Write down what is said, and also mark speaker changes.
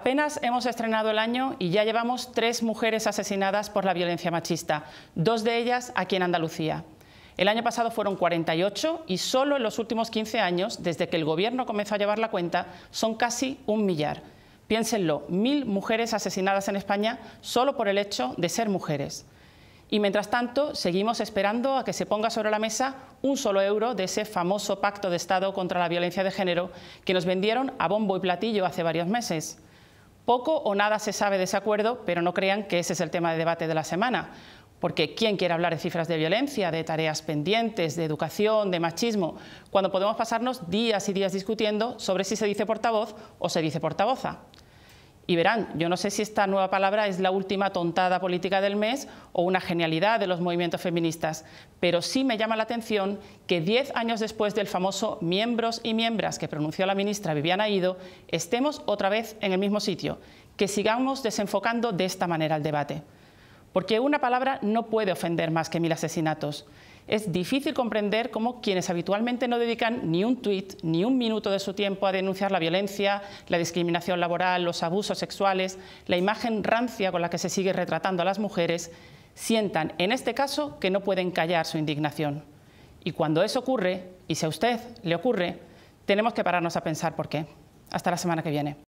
Speaker 1: Apenas hemos estrenado el año y ya llevamos tres mujeres asesinadas por la violencia machista, dos de ellas aquí en Andalucía. El año pasado fueron 48 y solo en los últimos 15 años, desde que el Gobierno comenzó a llevar la cuenta, son casi un millar. Piénsenlo, mil mujeres asesinadas en España solo por el hecho de ser mujeres. Y mientras tanto, seguimos esperando a que se ponga sobre la mesa un solo euro de ese famoso pacto de Estado contra la violencia de género que nos vendieron a bombo y platillo hace varios meses. Poco o nada se sabe de ese acuerdo, pero no crean que ese es el tema de debate de la semana, porque ¿quién quiere hablar de cifras de violencia, de tareas pendientes, de educación, de machismo, cuando podemos pasarnos días y días discutiendo sobre si se dice portavoz o se dice portavoza? y verán, yo no sé si esta nueva palabra es la última tontada política del mes o una genialidad de los movimientos feministas, pero sí me llama la atención que diez años después del famoso miembros y miembras que pronunció la ministra Viviana Ido, estemos otra vez en el mismo sitio, que sigamos desenfocando de esta manera el debate porque una palabra no puede ofender más que mil asesinatos. Es difícil comprender cómo quienes habitualmente no dedican ni un tuit, ni un minuto de su tiempo a denunciar la violencia, la discriminación laboral, los abusos sexuales, la imagen rancia con la que se sigue retratando a las mujeres, sientan, en este caso, que no pueden callar su indignación. Y cuando eso ocurre, y si a usted le ocurre, tenemos que pararnos a pensar por qué. Hasta la semana que viene.